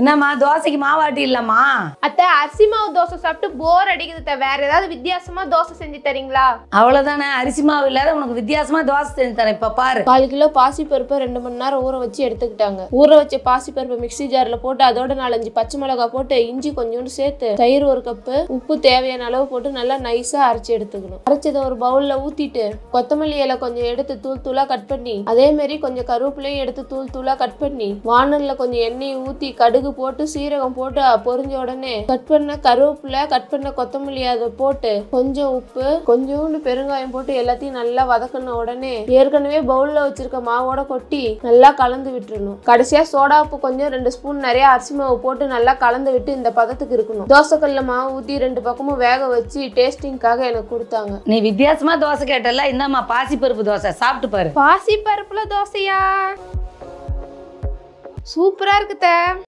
என்னம்மா தோசைக்கு மாவாட்டி இல்லம்மா அத்தை அரிசி மாவு தோசை சாப்பிட்டு போர் அடிக்குது வேற ஏதாவது வித்தியாசமா தோசை செஞ்சு தரீங்களா அவ்வளவுதானே அரிசி மாவு இல்லாத உனக்கு வித்தியாசமா தோசை செஞ்சு தரேன் இப்ப பாரு கால் கிலோ பாசி பருப்பை ரெண்டு மணி நேரம் ஊற வச்சு எடுத்துக்கிட்டாங்க ஊற வச்ச பாசி பருப்பு மிக்சி ஜார்ல போட்டு அதோட நாலஞ்சு பச்சை மிளகாய் போட்டு இஞ்சி கொஞ்சோண்டு சேர்த்து தயிர் ஒரு கப்பு உப்பு தேவையான அளவு போட்டு நல்லா நைஸா அரைச்சு எடுத்துக்கணும் அரைச்சதை ஒரு பவுல்ல ஊத்திட்டு கொத்தமல்லி இலை கொஞ்சம் எடுத்து தூள் தூளா கட் பண்ணி அதே மாதிரி கொஞ்சம் கருவேப்பிலையும் எடுத்து தூள் தூளா கட் பண்ணி வானல்ல கொஞ்சம் எண்ணெய் ஊத்தி கடுகு கடுகு போட்டு சீரகம் போட்டு பொரிஞ்ச உடனே கட் பண்ண கருவேப்பிலை கட் பண்ண கொத்தமல்லி அதை போட்டு கொஞ்சம் உப்பு கொஞ்சோண்டு பெருங்காயம் போட்டு எல்லாத்தையும் நல்லா வதக்கின உடனே ஏற்கனவே பவுலில் வச்சிருக்க மாவோட கொட்டி நல்லா கலந்து விட்டுருணும் கடைசியாக சோடா உப்பு கொஞ்சம் ரெண்டு ஸ்பூன் நிறைய அரிசி மாவு போட்டு நல்லா கலந்து விட்டு இந்த பதத்துக்கு இருக்கணும் தோசைக்கல்ல மாவு ஊற்றி ரெண்டு பக்கமும் வேக வச்சு டேஸ்டிங்காக எனக்கு கொடுத்தாங்க நீ வித்தியாசமா தோசை கேட்டல பாசி பாசிப்பருப்பு தோசை சாப்பிட்டு பாரு பருப்புல தோசையா சூப்பரா இருக்குத்த